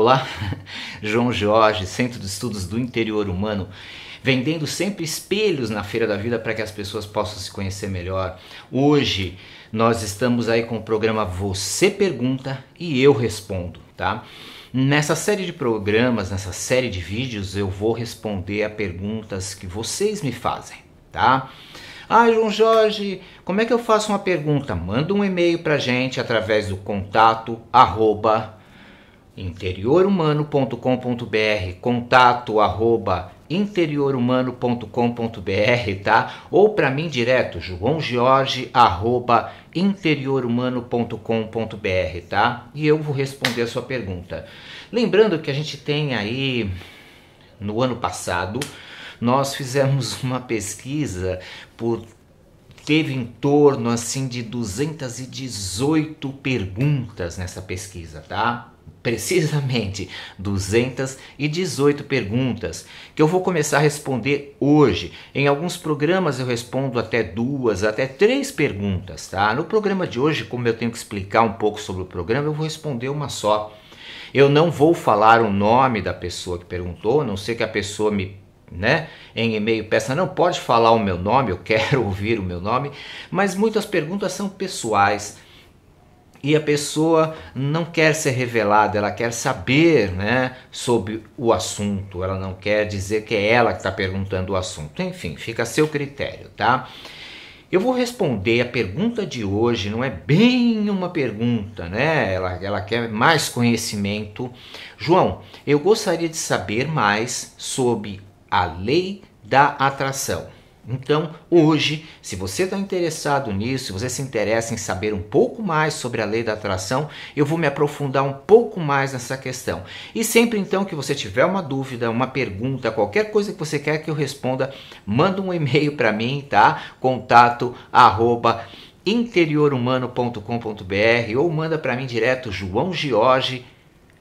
Olá, João Jorge, Centro de Estudos do Interior Humano, vendendo sempre espelhos na Feira da Vida para que as pessoas possam se conhecer melhor. Hoje nós estamos aí com o programa Você Pergunta e Eu Respondo, tá? Nessa série de programas, nessa série de vídeos, eu vou responder a perguntas que vocês me fazem, tá? Ah, João Jorge, como é que eu faço uma pergunta? Manda um e-mail pra gente através do contato arroba interiorhumano.com.br, contato arroba interiorhumano.com.br, tá? Ou para mim direto, joãogeorge arroba interiorhumano.com.br, tá? E eu vou responder a sua pergunta. Lembrando que a gente tem aí, no ano passado, nós fizemos uma pesquisa por teve em torno assim de 218 perguntas nessa pesquisa, tá? precisamente 218 perguntas que eu vou começar a responder hoje. Em alguns programas eu respondo até duas, até três perguntas, tá? No programa de hoje, como eu tenho que explicar um pouco sobre o programa, eu vou responder uma só. Eu não vou falar o nome da pessoa que perguntou, a não ser que a pessoa me né? Em e-mail peça não pode falar o meu nome, eu quero ouvir o meu nome, mas muitas perguntas são pessoais e a pessoa não quer ser revelada, ela quer saber né, sobre o assunto, ela não quer dizer que é ela que está perguntando o assunto. Enfim, fica a seu critério, tá? Eu vou responder a pergunta de hoje, não é bem uma pergunta, né? Ela, ela quer mais conhecimento. João, eu gostaria de saber mais sobre a lei da atração. Então, hoje, se você está interessado nisso, se você se interessa em saber um pouco mais sobre a lei da atração, eu vou me aprofundar um pouco mais nessa questão. E sempre então que você tiver uma dúvida, uma pergunta, qualquer coisa que você quer que eu responda, manda um e-mail para mim, tá? Contato arroba interiorhumano.com.br ou manda para mim direto João Giorgi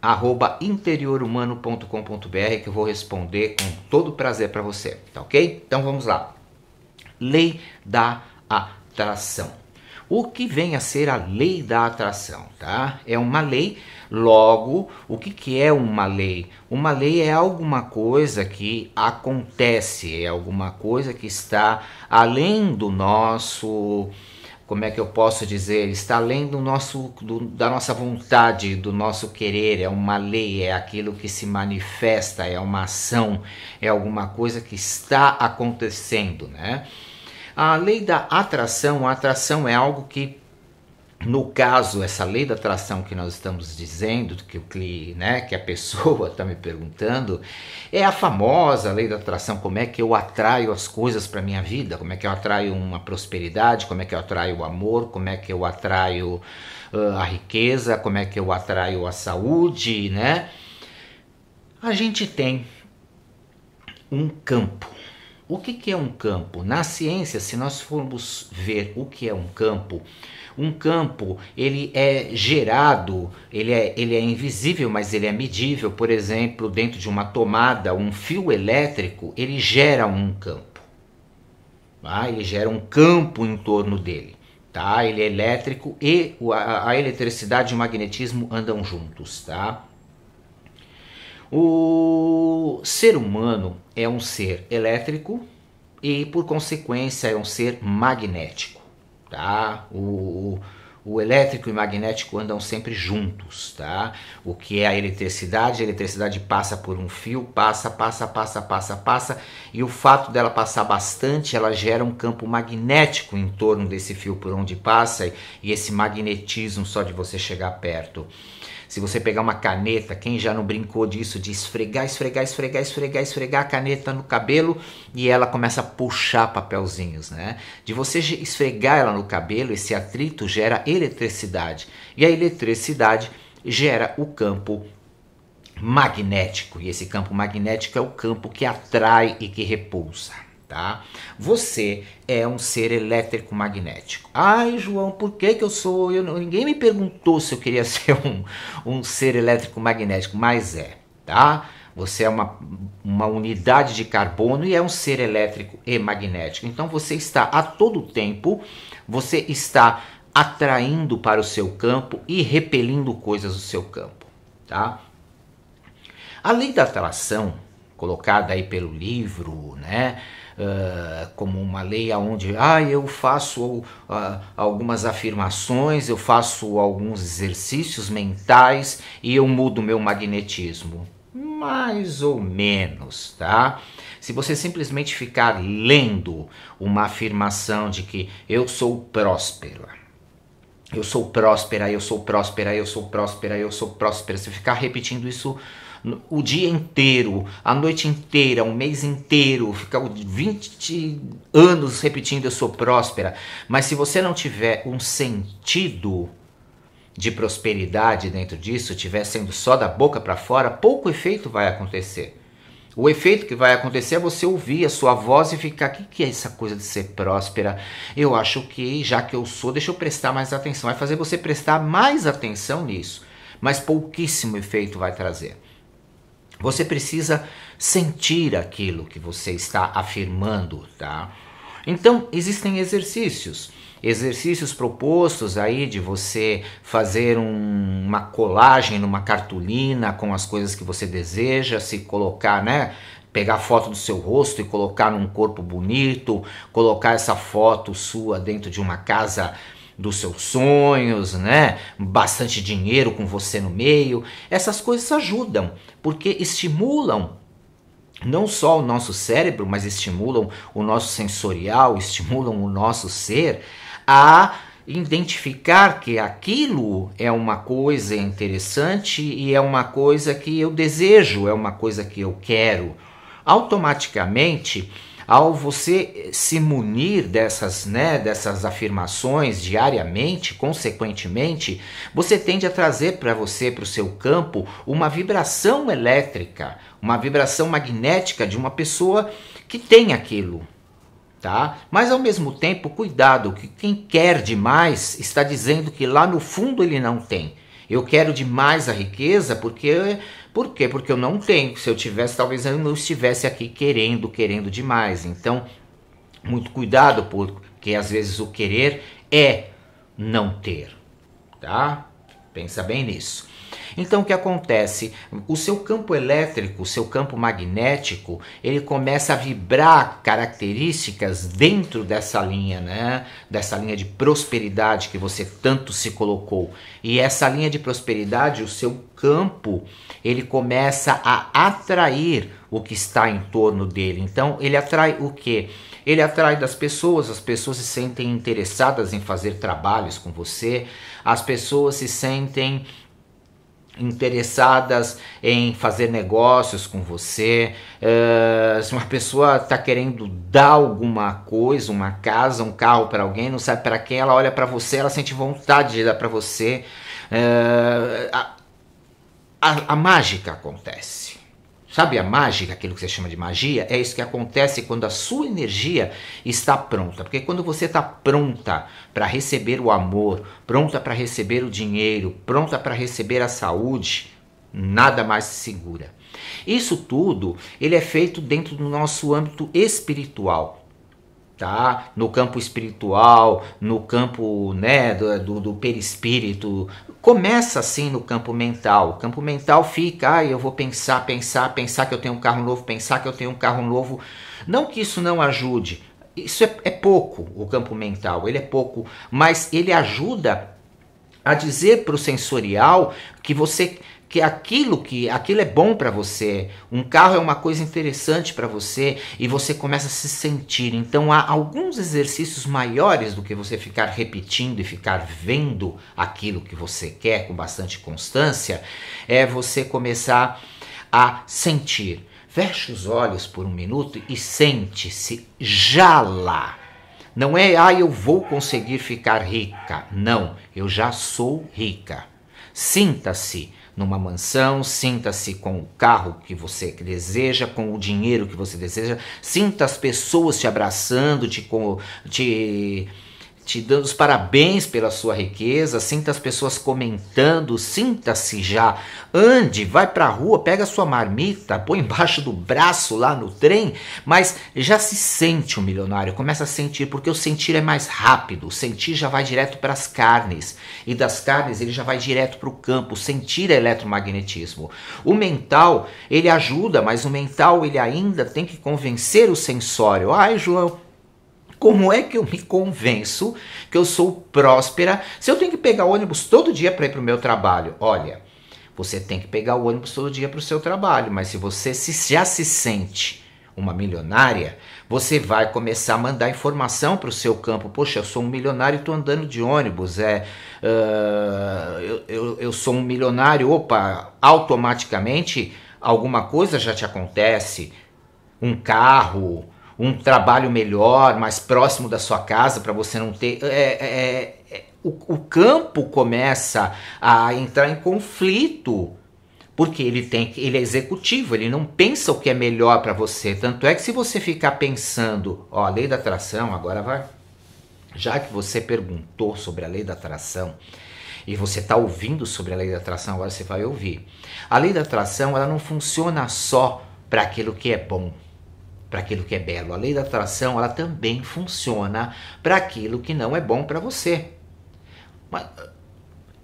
arroba interiorhumano.com.br que eu vou responder com todo prazer para você, tá ok? Então vamos lá lei da atração. O que vem a ser a lei da atração, tá? É uma lei, logo, o que, que é uma lei? Uma lei é alguma coisa que acontece, é alguma coisa que está além do nosso como é que eu posso dizer, está além do nosso, do, da nossa vontade, do nosso querer, é uma lei, é aquilo que se manifesta, é uma ação, é alguma coisa que está acontecendo, né? A lei da atração, a atração é algo que no caso, essa lei da atração que nós estamos dizendo, que, o, né, que a pessoa está me perguntando, é a famosa lei da atração, como é que eu atraio as coisas para minha vida, como é que eu atraio uma prosperidade, como é que eu atraio o amor, como é que eu atraio uh, a riqueza, como é que eu atraio a saúde, né? A gente tem um campo o que, que é um campo? Na ciência, se nós formos ver o que é um campo, um campo ele é gerado, ele é, ele é invisível, mas ele é medível. Por exemplo, dentro de uma tomada, um fio elétrico, ele gera um campo. Tá? Ele gera um campo em torno dele. Tá? Ele é elétrico e a, a eletricidade e o magnetismo andam juntos. Tá? O ser humano é um ser elétrico e, por consequência, é um ser magnético. Tá? O, o elétrico e magnético andam sempre juntos, tá? O que é a eletricidade? A eletricidade passa por um fio, passa, passa, passa, passa, passa, e o fato dela passar bastante, ela gera um campo magnético em torno desse fio por onde passa, e esse magnetismo só de você chegar perto. Se você pegar uma caneta, quem já não brincou disso, de esfregar, esfregar, esfregar, esfregar, esfregar a caneta no cabelo e ela começa a puxar papelzinhos, né? De você esfregar ela no cabelo, esse atrito gera eletricidade. E a eletricidade gera o campo magnético. E esse campo magnético é o campo que atrai e que repulsa tá? Você é um ser elétrico magnético. Ai, João, por que, que eu sou? Eu, ninguém me perguntou se eu queria ser um, um ser elétrico magnético, mas é, tá? Você é uma, uma unidade de carbono e é um ser elétrico e magnético. Então você está a todo tempo, você está atraindo para o seu campo e repelindo coisas do seu campo, tá? A lei da atração, colocada aí pelo livro, né? Eh, como uma lei onde ah, eu faço uh, algumas afirmações, eu faço alguns exercícios mentais e eu mudo meu magnetismo. Mais ou menos, tá? Se você simplesmente ficar lendo uma afirmação de que eu sou próspera, eu sou próspera, eu sou próspera, eu sou próspera, eu sou próspera, se ficar repetindo isso o dia inteiro, a noite inteira, um mês inteiro, ficar 20 anos repetindo eu sou próspera, mas se você não tiver um sentido de prosperidade dentro disso, estiver sendo só da boca para fora, pouco efeito vai acontecer. O efeito que vai acontecer é você ouvir a sua voz e ficar: o que, que é essa coisa de ser próspera? Eu acho que, já que eu sou, deixa eu prestar mais atenção. Vai fazer você prestar mais atenção nisso, mas pouquíssimo efeito vai trazer. Você precisa sentir aquilo que você está afirmando, tá? Então, existem exercícios exercícios propostos aí de você fazer um, uma colagem numa cartolina com as coisas que você deseja, se colocar, né? Pegar foto do seu rosto e colocar num corpo bonito, colocar essa foto sua dentro de uma casa dos seus sonhos, né? Bastante dinheiro com você no meio. Essas coisas ajudam, porque estimulam não só o nosso cérebro, mas estimulam o nosso sensorial, estimulam o nosso ser a identificar que aquilo é uma coisa interessante e é uma coisa que eu desejo, é uma coisa que eu quero. Automaticamente, ao você se munir dessas, né, dessas afirmações diariamente, consequentemente, você tende a trazer para você, para o seu campo, uma vibração elétrica, uma vibração magnética de uma pessoa que tem aquilo, Tá? Mas ao mesmo tempo, cuidado, que quem quer demais está dizendo que lá no fundo ele não tem. Eu quero demais a riqueza porque por quê? Porque eu não tenho. Se eu tivesse, talvez eu não estivesse aqui querendo, querendo demais. Então, muito cuidado, porque às vezes o querer é não ter, tá? Pensa bem nisso. Então o que acontece? O seu campo elétrico, o seu campo magnético, ele começa a vibrar características dentro dessa linha, né? Dessa linha de prosperidade que você tanto se colocou. E essa linha de prosperidade, o seu campo, ele começa a atrair o que está em torno dele. Então ele atrai o que? Ele atrai das pessoas, as pessoas se sentem interessadas em fazer trabalhos com você, as pessoas se sentem interessadas em fazer negócios com você, uh, se uma pessoa está querendo dar alguma coisa, uma casa, um carro para alguém, não sabe para quem, ela olha para você, ela sente vontade de dar para você. Uh, a, a, a mágica acontece. Sabe a mágica, aquilo que você chama de magia? É isso que acontece quando a sua energia está pronta. Porque quando você está pronta para receber o amor, pronta para receber o dinheiro, pronta para receber a saúde, nada mais se segura. Isso tudo ele é feito dentro do nosso âmbito espiritual tá? No campo espiritual, no campo né, do, do, perispírito. Começa assim no campo mental. O campo mental fica, ah, eu vou pensar, pensar, pensar que eu tenho um carro novo, pensar que eu tenho um carro novo. Não que isso não ajude. Isso é, é pouco, o campo mental, ele é pouco, mas ele ajuda a dizer para o sensorial que você que aquilo que aquilo é bom para você, um carro é uma coisa interessante para você e você começa a se sentir. Então há alguns exercícios maiores do que você ficar repetindo e ficar vendo aquilo que você quer com bastante constância, é você começar a sentir. Feche os olhos por um minuto e sente-se já lá. Não é, ah, eu vou conseguir ficar rica. Não, eu já sou rica. Sinta-se numa mansão, sinta-se com o carro que você deseja, com o dinheiro que você deseja, sinta as pessoas te abraçando, te, te te dando os parabéns pela sua riqueza, sinta as pessoas comentando, sinta-se já. Ande, vai para a rua, pega sua marmita, põe embaixo do braço lá no trem, mas já se sente um milionário, começa a sentir, porque o sentir é mais rápido, o sentir já vai direto para as carnes, e das carnes ele já vai direto para o campo, o sentir é eletromagnetismo. O mental, ele ajuda, mas o mental ele ainda tem que convencer o sensório. Ai, João, como é que eu me convenço que eu sou próspera se eu tenho que pegar ônibus todo dia para ir para o meu trabalho? Olha, você tem que pegar o ônibus todo dia para o seu trabalho, mas se você se, já se sente uma milionária, você vai começar a mandar informação para o seu campo. Poxa, eu sou um milionário e estou andando de ônibus. É, uh, eu, eu, eu sou um milionário. Opa, automaticamente alguma coisa já te acontece. Um carro, um trabalho melhor, mais próximo da sua casa, para você não ter. É é, é, é, o, o campo começa a entrar em conflito porque ele tem ele é executivo, ele não pensa o que é melhor para você. Tanto é que se você ficar pensando, ó, a lei da atração, agora vai. Já que você perguntou sobre a lei da atração e você está ouvindo sobre a lei da atração, agora você vai ouvir. A lei da atração ela não funciona só para aquilo que é bom para aquilo que é belo. A lei da atração ela também funciona para aquilo que não é bom para você. Mas,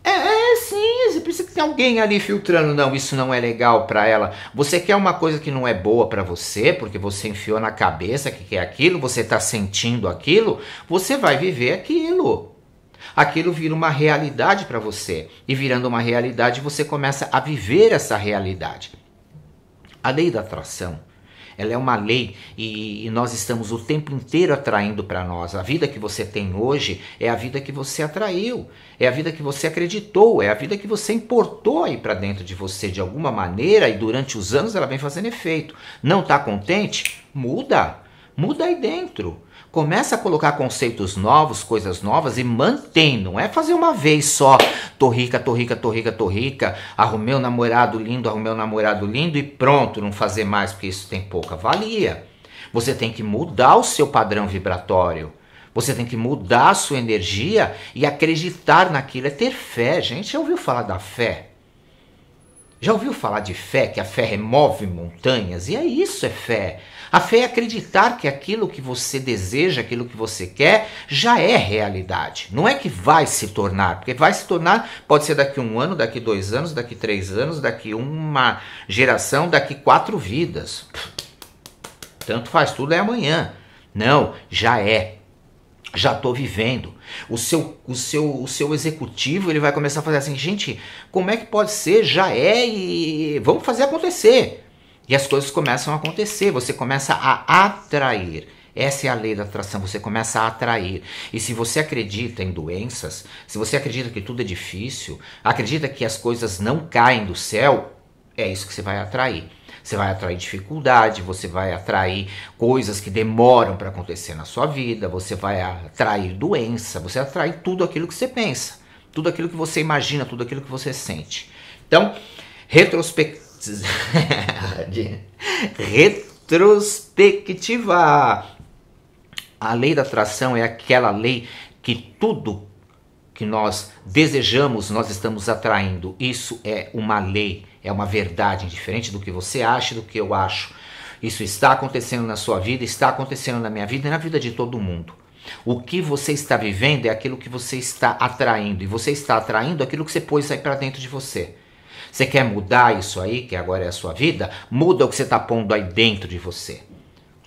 é, é, é, sim, você precisa que tem alguém ali filtrando, não, isso não é legal para ela. Você quer uma coisa que não é boa para você, porque você enfiou na cabeça que quer aquilo, você está sentindo aquilo, você vai viver aquilo. Aquilo vira uma realidade para você, e virando uma realidade, você começa a viver essa realidade. A lei da atração ela é uma lei e, e nós estamos o tempo inteiro atraindo para nós. A vida que você tem hoje é a vida que você atraiu, é a vida que você acreditou, é a vida que você importou aí para dentro de você de alguma maneira e durante os anos ela vem fazendo efeito. Não está contente? Muda, muda aí dentro. Começa a colocar conceitos novos, coisas novas e mantém. Não é fazer uma vez só. Tô rica, tô rica, tô rica, tô rica. Arrumei um namorado lindo, arrumei um namorado lindo e pronto, não fazer mais, porque isso tem pouca valia. Você tem que mudar o seu padrão vibratório. Você tem que mudar a sua energia e acreditar naquilo. É ter fé, gente. Já ouviu falar da fé? Já ouviu falar de fé, que a fé remove montanhas? E é isso, é fé. A fé é acreditar que aquilo que você deseja, aquilo que você quer, já é realidade. Não é que vai se tornar, porque vai se tornar, pode ser daqui um ano, daqui dois anos, daqui três anos, daqui uma geração, daqui quatro vidas. Tanto faz, tudo é amanhã. Não, já é. Já estou vivendo. O seu, o seu, o seu executivo ele vai começar a fazer assim, gente, como é que pode ser? Já é e vamos fazer acontecer. E as coisas começam a acontecer, você começa a atrair. Essa é a lei da atração, você começa a atrair. E se você acredita em doenças, se você acredita que tudo é difícil, acredita que as coisas não caem do céu, é isso que você vai atrair. Você vai atrair dificuldade, você vai atrair coisas que demoram para acontecer na sua vida, você vai atrair doença, você atrai tudo aquilo que você pensa, tudo aquilo que você imagina, tudo aquilo que você sente. Então, retrospectiva retrospectiva. A lei da atração é aquela lei que tudo que nós desejamos, nós estamos atraindo. Isso é uma lei, é uma verdade, diferente do que você acha e do que eu acho. Isso está acontecendo na sua vida, está acontecendo na minha vida e na vida de todo mundo. O que você está vivendo é aquilo que você está atraindo, e você está atraindo aquilo que você pôs aí para dentro de você. Você quer mudar isso aí, que agora é a sua vida? Muda o que você está pondo aí dentro de você.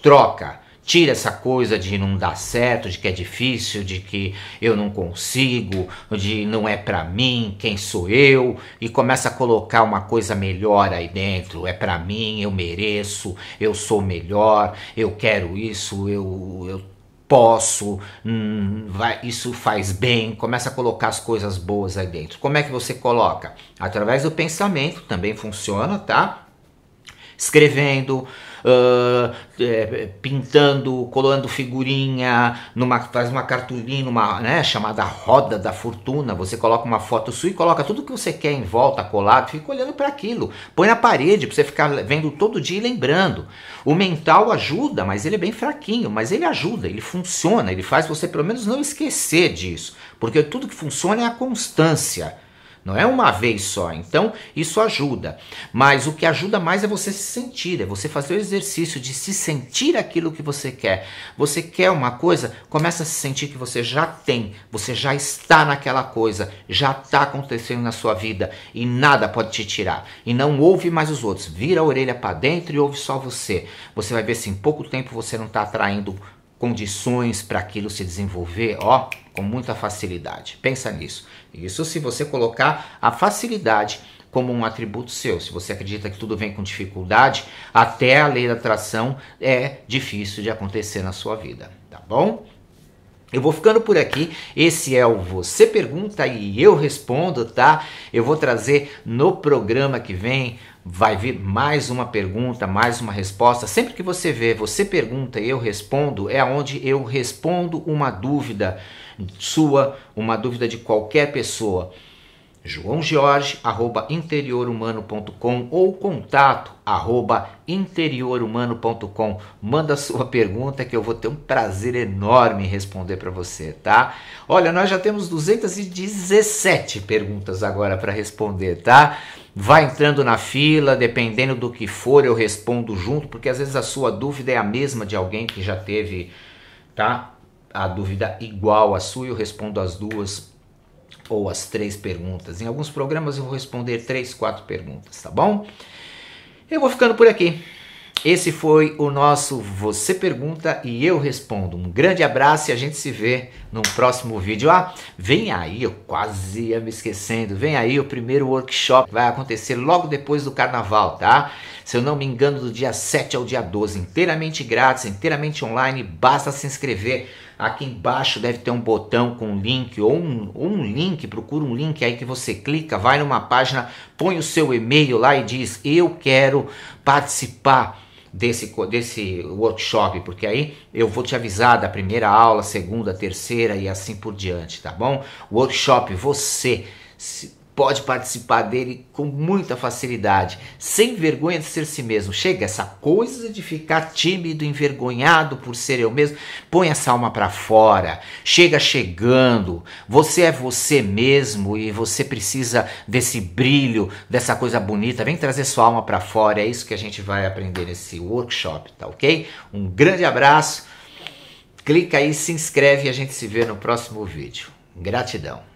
Troca. Tira essa coisa de não dar certo, de que é difícil, de que eu não consigo, de não é para mim, quem sou eu, e começa a colocar uma coisa melhor aí dentro. É para mim, eu mereço, eu sou melhor, eu quero isso, eu, eu posso, hum, vai, isso faz bem, começa a colocar as coisas boas aí dentro. Como é que você coloca? Através do pensamento também funciona, tá? Escrevendo, uh, é, pintando, colando figurinha, numa, faz uma cartolina, uma né, chamada roda da fortuna. Você coloca uma foto sua e coloca tudo que você quer em volta, colado, fica olhando para aquilo. Põe na parede para você ficar vendo todo dia e lembrando. O mental ajuda, mas ele é bem fraquinho, mas ele ajuda, ele funciona, ele faz você pelo menos não esquecer disso, porque tudo que funciona é a constância não é uma vez só. Então, isso ajuda. Mas o que ajuda mais é você se sentir, é você fazer o exercício de se sentir aquilo que você quer. Você quer uma coisa, começa a se sentir que você já tem, você já está naquela coisa, já está acontecendo na sua vida e nada pode te tirar. E não ouve mais os outros. Vira a orelha para dentro e ouve só você. Você vai ver se em pouco tempo você não está atraindo condições para aquilo se desenvolver, ó, com muita facilidade. Pensa nisso. Isso se você colocar a facilidade como um atributo seu. Se você acredita que tudo vem com dificuldade, até a lei da atração é difícil de acontecer na sua vida, tá bom? Eu vou ficando por aqui. Esse é o Você Pergunta e eu respondo, tá? Eu vou trazer no programa que vem. Vai vir mais uma pergunta, mais uma resposta. Sempre que você vê, você pergunta e eu respondo, é onde eu respondo uma dúvida sua, uma dúvida de qualquer pessoa. arroba interiorhumano.com ou contato arroba interiorhumano.com. Manda sua pergunta que eu vou ter um prazer enorme em responder para você, tá? Olha, nós já temos 217 perguntas agora para responder, tá? Vai entrando na fila, dependendo do que for, eu respondo junto, porque às vezes a sua dúvida é a mesma de alguém que já teve, tá? a dúvida igual à sua, eu respondo as duas ou as três perguntas. Em alguns programas eu vou responder três, quatro perguntas, tá bom? Eu vou ficando por aqui. Esse foi o nosso Você Pergunta e Eu Respondo. Um grande abraço e a gente se vê no próximo vídeo. Ah, vem aí, eu quase ia me esquecendo. Vem aí o primeiro workshop, vai acontecer logo depois do carnaval, tá? Se eu não me engano, do dia 7 ao dia 12, inteiramente grátis, inteiramente online, basta se inscrever Aqui embaixo deve ter um botão com um link ou um, ou um link, procura um link aí que você clica, vai numa página, põe o seu e-mail lá e diz: Eu quero participar desse, desse workshop, porque aí eu vou te avisar da primeira aula, segunda, terceira e assim por diante, tá bom? Workshop, você. Se, pode participar dele com muita facilidade, sem vergonha de ser si mesmo. Chega essa coisa de ficar tímido, envergonhado por ser eu mesmo. Põe essa alma para fora. Chega chegando. Você é você mesmo e você precisa desse brilho, dessa coisa bonita. Vem trazer sua alma para fora. É isso que a gente vai aprender nesse workshop, tá OK? Um grande abraço. Clica aí, se inscreve e a gente se vê no próximo vídeo. Gratidão.